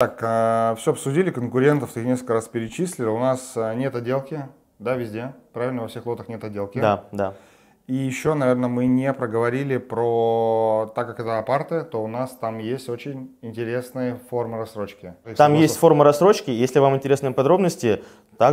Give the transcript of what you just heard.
Так, а, все обсудили, конкурентов ты несколько раз перечислил. У нас а, нет отделки, да, везде, правильно, во всех лотах нет отделки. Да, да. И еще, наверное, мы не проговорили про, так как это апарты, то у нас там есть очень интересные формы рассрочки. Там есть формы рассрочки, если вам интересны подробности,